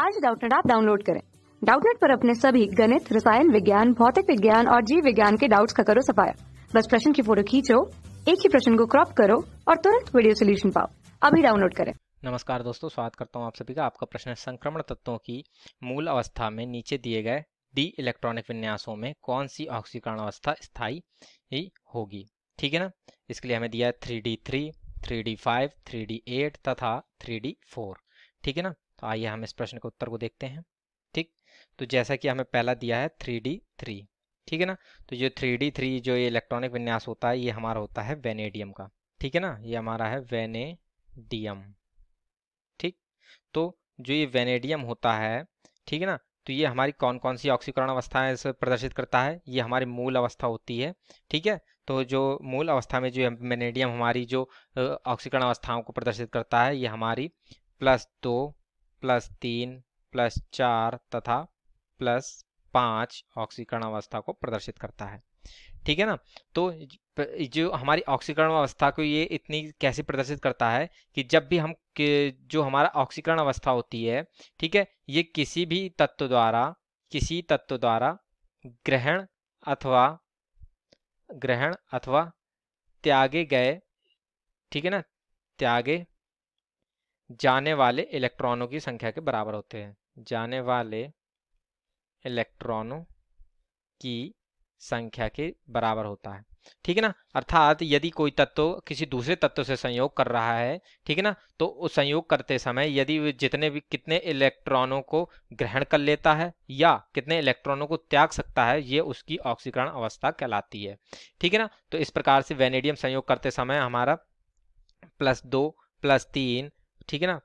आज डाउटनेट आप डाउनलोड करें डाउटनेट पर अपने सभी गणित रसायन विज्ञान भौतिक विज्ञान और जीव विज्ञान के डाउट्स का करो सफाया बस प्रश्न की फोटो खींचो एक ही प्रश्न को क्रॉप करो और तुरंत वीडियो सोल्यूशन पाओ अभी डाउनलोड करें नमस्कार दोस्तों स्वागत करता हूँ आप सभी का आपका प्रश्न संक्रमण तत्वों की मूल अवस्था में नीचे दिए गए डी इलेक्ट्रॉनिक विन्यासों में कौन सी ऑक्सीकरण अवस्था स्थायी ही होगी ठीक है ना इसके लिए हमें दिया है D three three D three तथा थ्री ठीक है ना तो आइए हम इस प्रश्न के उत्तर को देखते हैं ठीक तो जैसा कि हमें पहला दिया है थ्री डी थ्री ठीक है ना तो ये थ्री डी थ्री जो ये इलेक्ट्रॉनिक विन्यास होता है ये हमारा होता है वेनेडियम का ठीक है ना ये हमारा है वेनेडियम ठीक तो जो ये वेनेडियम होता है ठीक है ना तो ये हमारी कौन कौन सी ऑक्सीकरण अवस्थाएं प्रदर्शित करता है ये हमारी मूल अवस्था होती है ठीक है तो जो मूल अवस्था में जो वेनेडियम हमारी जो ऑक्सीकरण अवस्थाओं को प्रदर्शित करता है ये हमारी प्लस दो प्लस तीन प्लस चार तथा प्लस पाँच ऑक्सीकरण अवस्था को प्रदर्शित करता है ठीक है ना तो जो हमारी ऑक्सीकरण अवस्था को ये इतनी कैसे प्रदर्शित करता है कि जब भी हम जो हमारा ऑक्सीकरण अवस्था होती है ठीक है ये किसी भी तत्व द्वारा किसी तत्व द्वारा ग्रहण अथवा ग्रहण अथवा त्यागे गए ठीक है ना त्यागे जाने वाले इलेक्ट्रॉनों की संख्या के बराबर होते हैं जाने वाले इलेक्ट्रॉनों की संख्या के बराबर होता है ठीक है ना अर्थात यदि कोई तत्व किसी दूसरे तत्व से संयोग कर रहा है ठीक है ना तो उस संयोग करते समय यदि जितने भी कितने इलेक्ट्रॉनों को ग्रहण कर लेता है या कितने इलेक्ट्रॉनों को त्याग सकता है ये उसकी ऑक्सीकरण अवस्था कहलाती है ठीक है ना तो इस प्रकार से वेनेडियम संयोग करते समय हमारा प्लस दो प्लस तीन ठीक है ना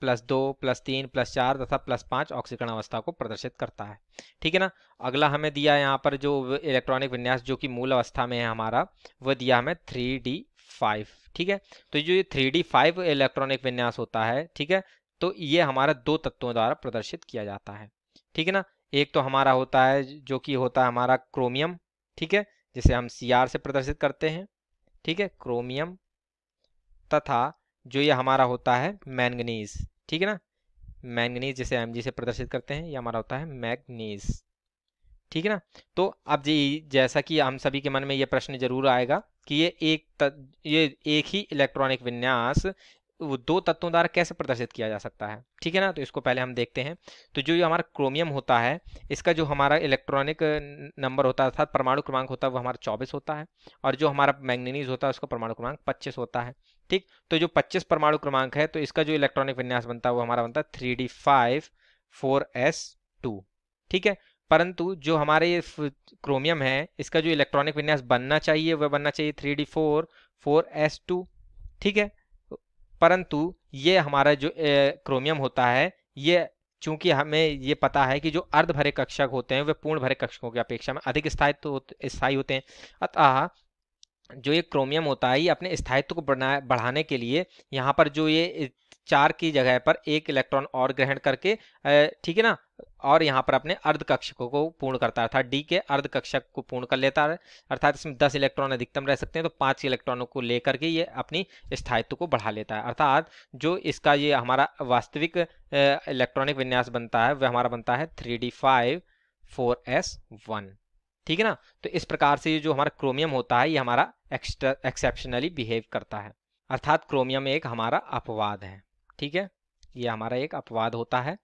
प्लस दो प्लस तीन प्लस चार तथा प्लस पाँच ऑक्सीकरण अवस्था को प्रदर्शित करता है ठीक है ना अगला हमें दिया है यहाँ पर जो इलेक्ट्रॉनिक विन्यास जो कि मूल अवस्था में है हमारा वह दिया हमें थ्री डी फाइव ठीक है तो जो ये थ्री डी फाइव इलेक्ट्रॉनिक विन्यास होता है ठीक है तो ये हमारा दो तत्वों द्वारा प्रदर्शित किया जाता है ठीक है ना एक तो हमारा होता है जो कि होता है हमारा क्रोमियम ठीक है जिसे हम सी से प्रदर्शित करते हैं ठीक है क्रोमियम तथा जो ये हमारा होता है मैंगनीज ठीक है ना मैंगनीज जिसे एम से प्रदर्शित करते हैं ये हमारा होता है मैगनीज ठीक है ना तो अब जी जैसा कि हम सभी के मन में ये प्रश्न जरूर आएगा कि ये एक त, ये एक ही इलेक्ट्रॉनिक विन्यास वो दो तत्वों द्वारा कैसे प्रदर्शित किया जा सकता है ठीक है ना तो इसको पहले हम देखते हैं तो जो ये हमारा क्रोमियम होता है इसका जो हमारा इलेक्ट्रॉनिक नंबर होता है अर्थात परमाणु क्रमांक होता है वो हमारा चौबीस होता है और जो हमारा मैग्नीज होता है उसका परमाणु क्रमांक पच्चीस होता है ठीक तो जो 25 परमाणु क्रमांक है तो इसका जो इलेक्ट्रॉनिक विन्यास बनता है वो हमारा बनता है थ्री डी ठीक है परंतु जो हमारे ये क्रोमियम है इसका जो इलेक्ट्रॉनिक विन्यास बनना चाहिए वह बनना चाहिए थ्री डी ठीक है परंतु ये हमारा जो ए, क्रोमियम होता है ये चूंकि हमें ये पता है कि जो अर्ध भरे कक्षक होते हैं वे पूर्ण भरे कक्षकों की अपेक्षा में अधिक स्थायित्व तो स्थायी होते हैं अतः जो ये क्रोमियम होता है ये अपने स्थायित्व को बढ़ा बढ़ाने के लिए यहाँ पर जो ये चार की जगह पर एक इलेक्ट्रॉन और ग्रहण करके ठीक है ना और यहाँ पर अपने अर्ध कक्षकों को पूर्ण करता है अर्थात डी के अर्ध कक्षक को पूर्ण कर लेता है अर्थात इसमें दस इलेक्ट्रॉन अधिकतम रह सकते हैं तो पांच इलेक्ट्रॉनों को लेकर के ये अपनी स्थायित्व को बढ़ा लेता है अर्थात जो इसका ये हमारा वास्तविक इलेक्ट्रॉनिक विन्यास बनता है वह हमारा बनता है three D five four S one ठीक है ना तो इस प्रकार से जो हमारा क्रोमियम होता है ये हमारा एक्सेप्शनली बिहेव करता है अर्थात क्रोमियम एक हमारा अपवाद है ठीक है ये हमारा एक अपवाद होता है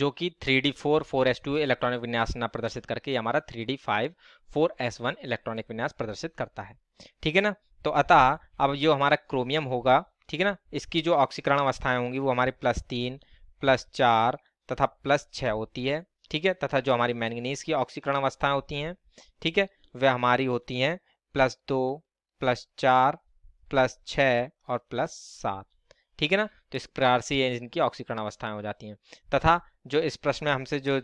जो कि three D four four S two electronic विन्यास ना प्रदर्शित करके ये हमारा three D five four S one electronic विन्यास प्रदर्शित करता है ठीक है ना तो अतः अब जो हमारा क्रोमियम होगा ठीक है ना इसकी जो ऑक्सीकरण अवस्थाएं होंगी वो हमारी प्लस तीन प्लस चार तथा प्लस छः होती है ठीक है तथा जो हमारी मैंगनीज की ऑक्सीकरण अवस्थाएं होती हैं ठीक है वह हमारी होती हैं प्लस दो प्लस चार प्लस छः और प्लस सात ठीक है ना तो इस प्रकार से ये इनकी ऑक्सीकरण अवस्थाएं हो जाती हैं तथा जो इस प्रश्न में हमसे जो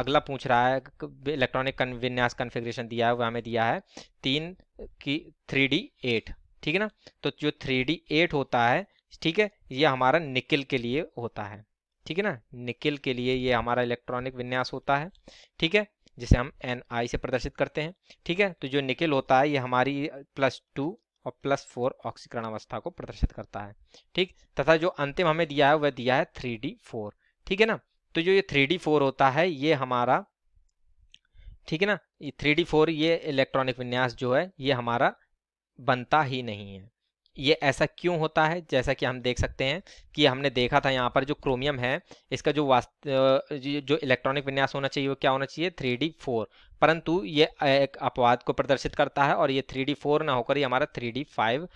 अगला पूछ रहा है इलेक्ट्रॉनिक विन्यास कन्फिग्रेशन दिया है वह हमें दिया है तीन की थ्री डी एट ठीक है ना तो जो थ्री डी एट होता है ठीक है ये हमारा निकिल के लिए होता है ठीक है ना निकिल के लिए ये हमारा इलेक्ट्रॉनिक विन्यास होता है ठीक है जिसे हम एन आई से प्रदर्शित करते हैं ठीक है तो जो निकिल होता है ये हमारी प्लस टू और प्लस फोर ऑक्सीकरण अवस्था को प्रदर्शित करता है ठीक तथा जो अंतिम हमें दिया है वह दिया है थ्री डी फोर ठीक है ना तो जो ये थ्री डी फोर होता है ये हमारा ठीक है ना ये थ्री डी फोर ये इलेक्ट्रॉनिक विन्यास जो है ये हमारा बनता ही नहीं है ये ऐसा क्यों होता है जैसा कि हम देख सकते हैं कि हमने देखा था यहाँ पर जो क्रोमियम है इसका जो जो इलेक्ट्रॉनिक विन्यास होना चाहिए वो क्या होना चाहिए थ्री डी फोर परंतु ये एक अपवाद को प्रदर्शित करता है और ये थ्री डी फोर ना होकर ये हमारा three D five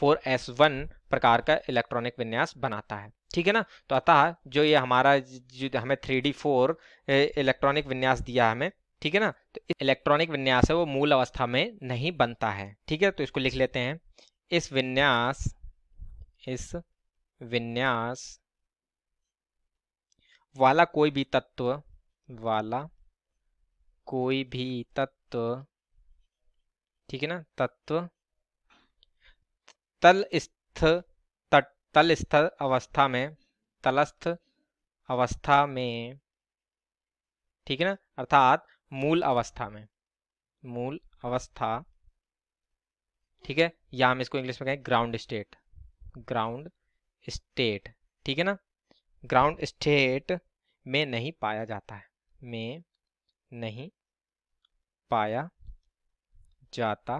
four S one प्रकार का इलेक्ट्रॉनिक विन्यास बनाता है ठीक है ना तो अतः जो ये हमारा जो हमें थ्री डी फोर इलेक्ट्रॉनिक विन्यास दिया हमें ठीक है ना तो इलेक्ट्रॉनिक विन्यास है वो मूल अवस्था में नहीं बनता है ठीक है तो इसको लिख लेते हैं इस विन्यास इस विन्यास वाला कोई भी तत्व वाला कोई भी तत्व ठीक है ना तत्व तल स्थ तट तल स्थ अवस्था में तलस्थ अवस्था में ठीक है ना अर्थात मूल अवस्था में मूल अवस्था ठीक है या हम इसको इंग्लिश में कहें ग्राउंड स्टेट ग्राउंड स्टेट ठीक है ना ग्राउंड स्टेट में नहीं पाया जाता है में नहीं पाया जाता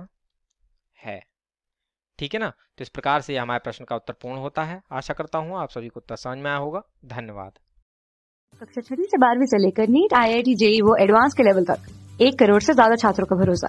है ठीक है ना तो इस प्रकार से हमारे प्रश्न का उत्तर पूर्ण होता है आशा करता हूँ आप सभी को उत्तर समझ में आया होगा धन्यवाद कक्षा छठी से बारहवीं से लेकर NEET I I T JEE वो एडवांस के लेवल तक एक करोड़ से ज्यादा छात्रों का भरोसा